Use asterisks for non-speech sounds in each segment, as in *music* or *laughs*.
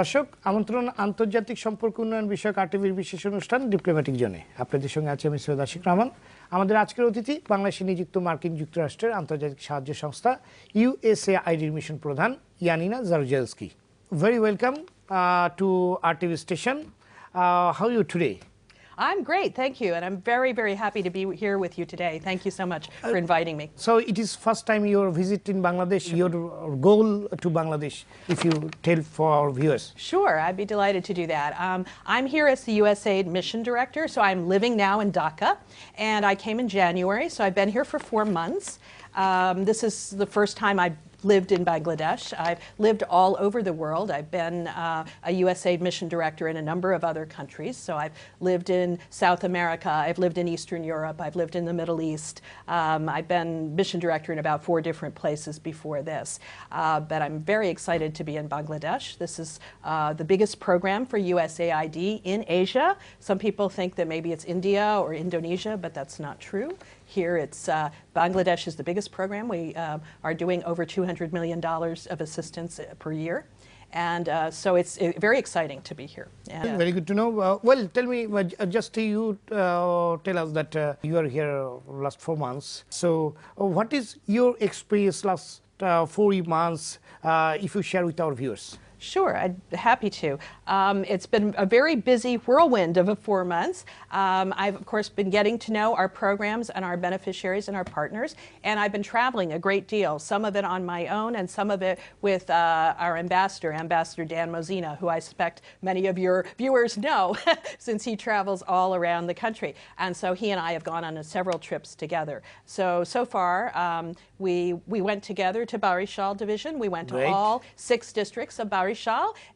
দর্শক আমন্ত্রণ আন্তর্জাতিক সম্পর্ক উন্নয়ন বিষয়ক আরটিভির বিশেষ অনুষ্ঠান ডিপ্লোম্যাটিক জোনে আপনাদের সঙ্গে আছে আমি সৈয়দ আশিক রহমান আমাদের আজকের অতিথি বাংলাদেশে নিযুক্ত মার্কিন যুক্তরাষ্ট্রের আন্তর্জাতিক সাহায্য সংস্থা ইউএসএ আইডির মিশন প্রধান Yanina Jaruzelski very welcome to our station how you today I'm great, thank you, and I'm very, very happy to be here with you today. Thank you so much uh, for inviting me. So it is first time your visit in Bangladesh, your goal to Bangladesh, if you tell for our viewers. Sure, I'd be delighted to do that. Um, I'm here as the USAID mission director, so I'm living now in Dhaka, and I came in January, so I've been here for four months. Um, this is the first time I've lived in Bangladesh. I've lived all over the world. I've been uh, a USAID mission director in a number of other countries. So I've lived in South America. I've lived in Eastern Europe. I've lived in the Middle East. Um, I've been mission director in about four different places before this. Uh, but I'm very excited to be in Bangladesh. This is uh, the biggest program for USAID in Asia. Some people think that maybe it's India or Indonesia, but that's not true here. It's uh, Bangladesh is the biggest program. We uh, are doing over $200 million of assistance uh, per year. And uh, so it's uh, very exciting to be here. And, very good to know. Uh, well, tell me, just you tell us that you are here last four months. So what is your experience last four months, if you share with our viewers? Sure, I'd be happy to. Um, it's been a very busy whirlwind of a four months. Um, I've, of course, been getting to know our programs and our beneficiaries and our partners, and I've been traveling a great deal, some of it on my own and some of it with uh, our ambassador, Ambassador Dan Mozina, who I suspect many of your viewers know *laughs* since he travels all around the country. And so he and I have gone on several trips together. So, so far, um, we, we went together to Barishal Division. We went to right. all six districts of Barishal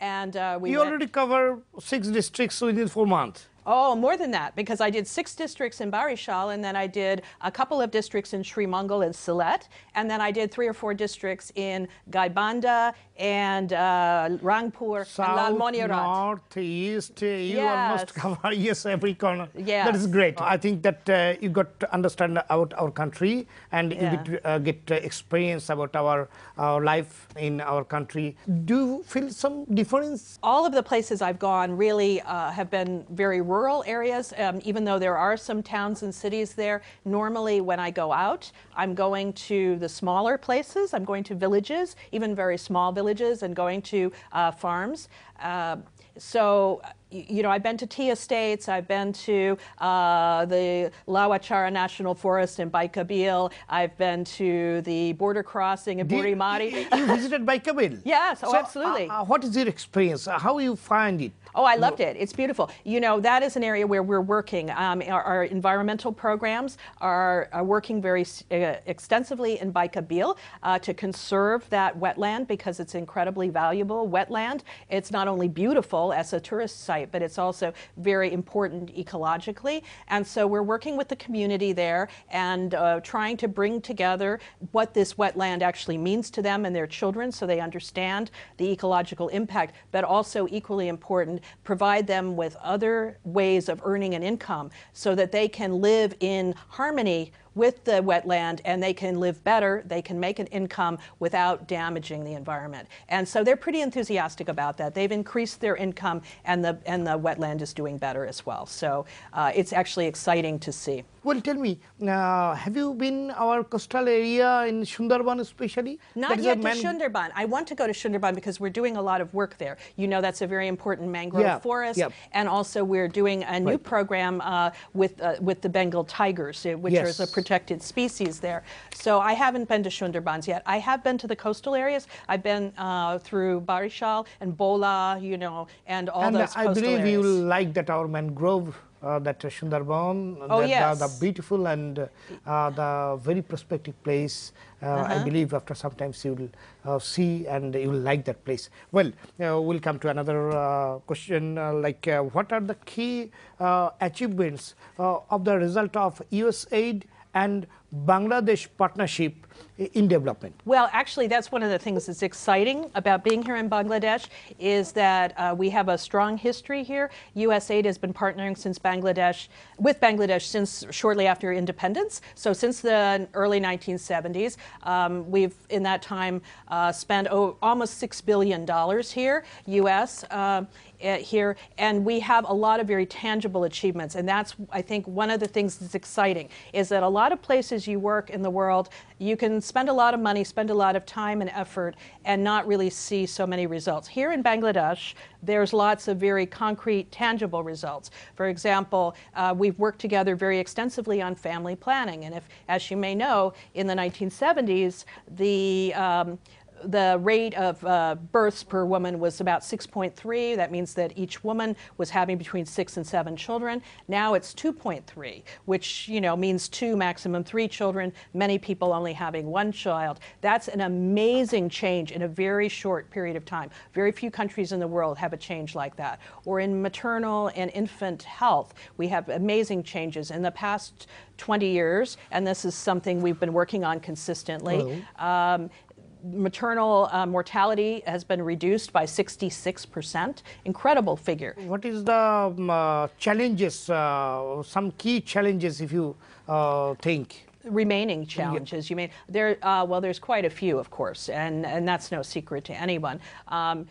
and uh, we You already cover six districts within four months. Oh, more than that, because I did six districts in Barishal, and then I did a couple of districts in Mongol and Silet, and then I did three or four districts in Gaibanda and uh, Rangpur South, and Lalmonirat. North, East, eh, you yes. almost *laughs* cover yes, every corner. Yeah, That is great. I think that uh, you got to understand about our country and yeah. you get, uh, get uh, experience about our, our life in our country. Do you feel some difference? All of the places I've gone really uh, have been very rural rural areas, um, even though there are some towns and cities there, normally when I go out, I'm going to the smaller places. I'm going to villages, even very small villages, and going to uh, farms. Uh, so you know, I've been to Tia Estates, I've been to uh, the Lawachara National Forest in Baikal, I've been to the border crossing in Burimari. You, visited Baikal? *laughs* yes, oh, so, absolutely. Uh, uh, what is your experience? How you find it? Oh, I loved it. It's beautiful. You know, that is an area where we're working. Um, our, our, environmental programs are, are working very uh, extensively in Baikal uh, to conserve that wetland because it's incredibly valuable wetland. It's not only beautiful as a tourist site but it's also very important ecologically. And so we're working with the community there and uh, trying to bring together what this wetland actually means to them and their children so they understand the ecological impact, but also equally important, provide them with other ways of earning an income so that they can live in harmony with the wetland and they can live better, they can make an income without damaging the environment. And so they're pretty enthusiastic about that. They've increased their income and the, and the wetland is doing better as well. So uh, it's actually exciting to see. Well, tell me, uh, have you been our coastal area in Sundarban especially? Not yet to Sundarban. I want to go to Sundarban because we're doing a lot of work there. You know that's a very important mangrove yeah, forest. Yeah. And also we're doing a new right. program uh, with, uh, with the Bengal tigers, uh, which yes. is a protected species there. So I haven't been to Sundarbans yet. I have been to the coastal areas. I've been uh, through Barishal and Bola, you know, and all and those I coastal areas. I believe you like that our mangrove uh, that oh, uh, Sundarban, oh, the, yes. the, the, beautiful and uh, the very prospective place. -huh. I uh-huh. believe after some time, you will uh, see and you will like that place. Well, uh, we'll come to another uh, question like what are the key achievements of the result of U.S. aid and Bangladesh partnership in development? Well, actually, that's one of the things that's exciting about being here in Bangladesh is that uh, we have a strong history here. USAID has been partnering since Bangladesh with Bangladesh since shortly after independence. So since the early 1970s, um, we've in that time uh, spent almost six billion dollars here, U.S. Uh, eh, here, and we have a lot of very tangible achievements, and that's I think one of the things that's exciting is that a lot of places places you work in the world, you can spend a lot of money, spend a lot of time and effort, and not really see so many results. Here in Bangladesh, there's lots of very concrete, tangible results. For example, uh, we've worked together very extensively on family planning. And if, as you may know, in the 1970s, the um, the rate of uh, births per woman was about 6.3. That means that each woman was having between six and seven children. Now it's 2.3, which you know means two, maximum three children. Many people only having one child. That's an amazing change in a very short period of time. Very few countries in the world have a change like that. Or in maternal and infant health, we have amazing changes in the past 20 years, and this is something we've been working on consistently. Um, maternal uh, mortality has been reduced by 66%. Incredible figure. What is the um, uh, challenges, uh, some key challenges if you uh, think? remaining challenges yeah. you mean there uh, well there's quite a few of course and and that's no secret to anyone um,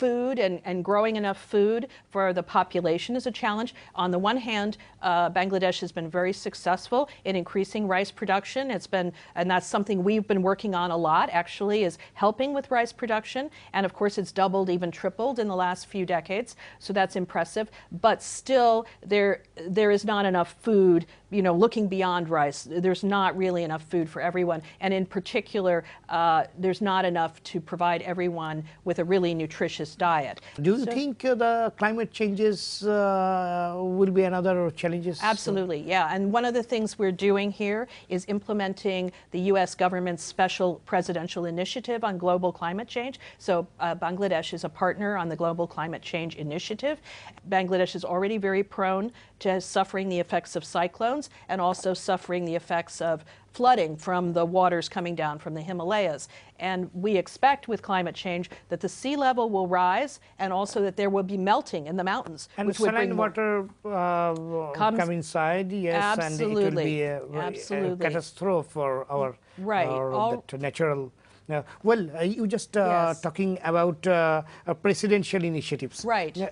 food and, and growing enough food for the population is a challenge. On the one hand, uh, Bangladesh has been very successful in increasing rice production. It's been, and that's something we've been working on a lot actually, is helping with rice production. And of course, it's doubled, even tripled in the last few decades. So that's impressive. But still, there there is not enough food you know, looking beyond rice, there's not really enough food for everyone. And in particular, uh, there's not enough to provide everyone with a really nutritious diet. Do you so, think uh, the climate changes uh, will be another challenges? Absolutely, yeah. And one of the things we're doing here is implementing the U.S. government's special presidential initiative on global climate change. So uh, Bangladesh is a partner on the Global Climate Change Initiative. Bangladesh is already very prone to suffering the effects of cyclones and also suffering the effects of flooding from the waters coming down from the Himalayas. And we expect with climate change that the sea level will rise and also that there will be melting in the mountains. And which saline water uh, comes, come inside, yes, absolutely, and it will be a, absolutely. a catastrophe for our, right. our All, natural uh, well, uh, you just uh, yes. talking about uh, uh presidential initiatives. Right. Uh,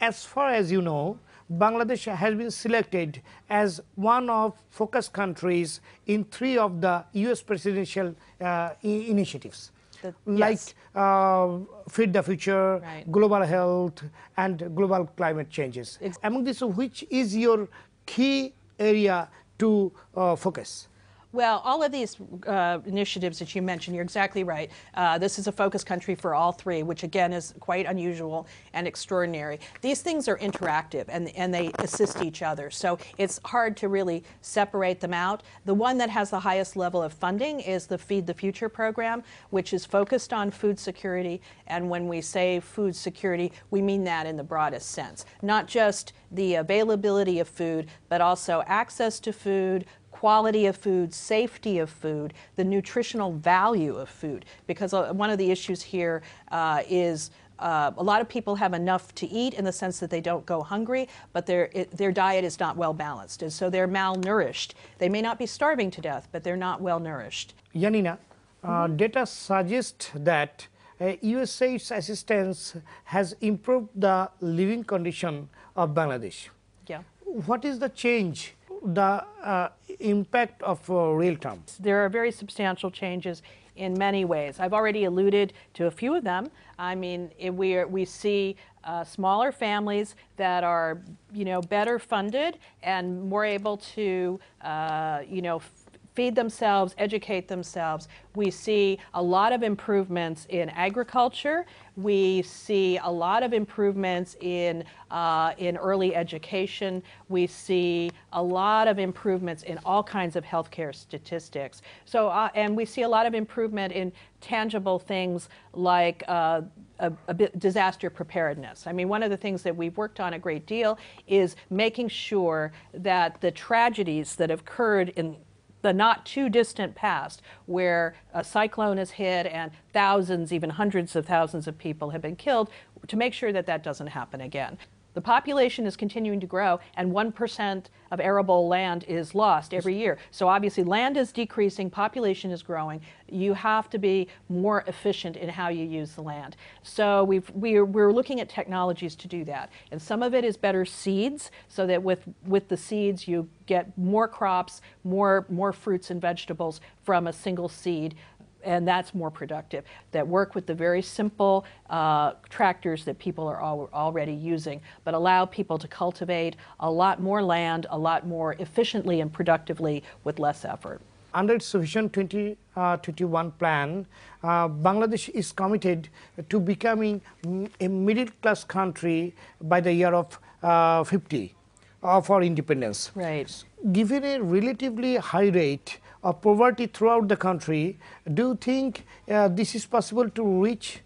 as far as you know, Bangladesh has been selected as one of focus countries in three of the U.S. presidential uh, initiatives. The, like yes. uh, Feed the Future, right. Global Health, and Global Climate Changes. Among these, which is your key area to uh, focus? Well, all of these uh, initiatives that you mentioned, you're exactly right. Uh, this is a focus country for all three, which again is quite unusual and extraordinary. These things are interactive and, and they assist each other, so it's hard to really separate them out. The one that has the highest level of funding is the Feed the Future program, which is focused on food security. And when we say food security, we mean that in the broadest sense, not just the availability of food, but also access to food, quality of food, safety of food, the nutritional value of food. Because uh, one of the issues here uh, is uh, a lot of people have enough to eat in the sense that they don't go hungry, but their, it, their diet is not well balanced. And so they're malnourished. They may not be starving to death, but they're not well nourished. Yanina, mm -hmm. data suggest that uh, USAID's assistance has improved the living condition of Bangladesh. Yeah. What is the change the uh, impact of uh, real terms? There are very substantial changes in many ways. I've already alluded to a few of them. I mean, we, are, we see uh, smaller families that are, you know, better funded and more able to, uh, you know, feed themselves, educate themselves. We see a lot of improvements in agriculture. We see a lot of improvements in, uh, in early education. We see a lot of improvements in all kinds of healthcare statistics. So, uh, and we see a lot of improvement in tangible things like uh, a, a disaster preparedness. I mean, one of the things that we've worked on a great deal is making sure that the tragedies that have occurred in the not too distant past where a cyclone has hit and thousands, even hundreds of thousands of people have been killed to make sure that that doesn't happen again. The population is continuing to grow, and 1% of arable land is lost every year. So obviously, land is decreasing, population is growing. You have to be more efficient in how you use the land. So we've, we're, we're looking at technologies to do that. And some of it is better seeds, so that with, with the seeds, you get more crops, more, more fruits and vegetables from a single seed and that's more productive, that work with the very simple uh, tractors that people are al already using, but allow people to cultivate a lot more land, a lot more efficiently and productively with less effort. Under its Vision 2021 uh, plan, uh, Bangladesh is committed to becoming a middle class country by the year of uh, 50 uh, of our independence. Right. Given a relatively high rate of poverty throughout the country. Do you think uh, this is possible to reach?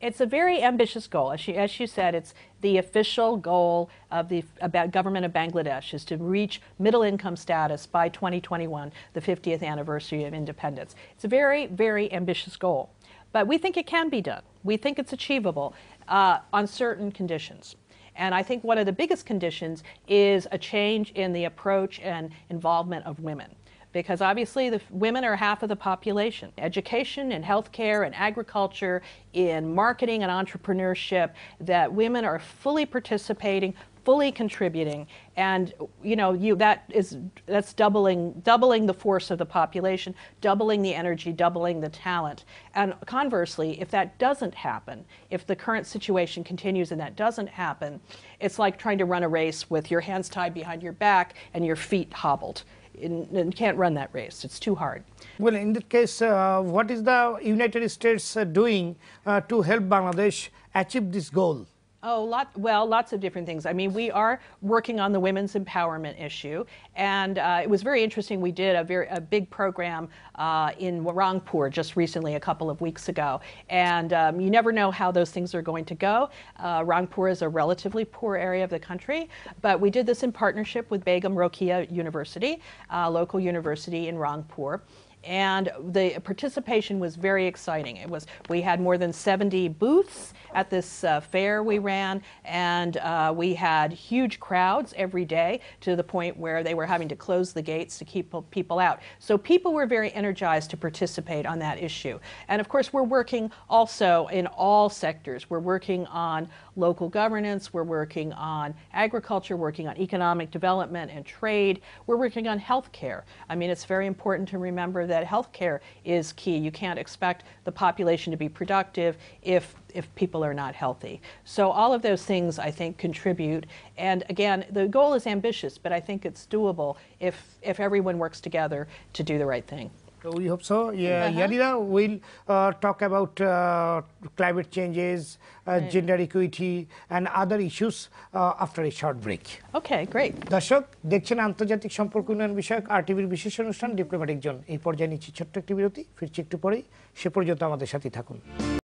It's a very ambitious goal. As you, as you said, it's the official goal of the about government of Bangladesh is to reach middle income status by 2021, the 50th anniversary of independence. It's a very, very ambitious goal. But we think it can be done. We think it's achievable uh, on certain conditions. And I think one of the biggest conditions is a change in the approach and involvement of women because obviously the women are half of the population. Education and healthcare and agriculture, in marketing and entrepreneurship, that women are fully participating, fully contributing and you know you that is that's doubling doubling the force of the population doubling the energy doubling the talent and conversely if that doesn't happen if the current situation continues and that doesn't happen it's like trying to run a race with your hands tied behind your back and your feet hobbled and can't run that race. It's too hard. Well, in that case, uh, what is the United States uh, doing uh, to help Bangladesh achieve this goal? Oh, lot, well, lots of different things. I mean, we are working on the women's empowerment issue, and uh, it was very interesting. We did a very a big program uh, in Warangpur just recently, a couple of weeks ago, and um, you never know how those things are going to go. Uh, Rangpur is a relatively poor area of the country, but we did this in partnership with Begum Rokia University, local university in Rangpur and the participation was very exciting. It was we had more than 70 booths at this uh, fair we ran, and uh, we had huge crowds every day to the point where they were having to close the gates to keep people out. So people were very energized to participate on that issue. And of course, we're working also in all sectors. We're working on local governance. We're working on agriculture. Working on economic development and trade. We're working on health care. I mean, it's very important to remember that healthcare is key. You can't expect the population to be productive if if people are not healthy. So all of those things I think contribute. And again, the goal is ambitious, but I think it's doable if if everyone works together to do the right thing. we hope so. Yeah, uh -huh. Yanira will uh, talk about uh, climate changes, uh, right. gender equity, and other issues uh, after a short break. Okay, great. Dashok, Dekchen আন্তর্জাতিক Shampur Kunan Bishak, RTV Bishishan অনুষ্ঠান diplomatic zone এই পর্যায়ে নিচ্ছি ছোট্ট একটি বিরতি ফিরছি একটু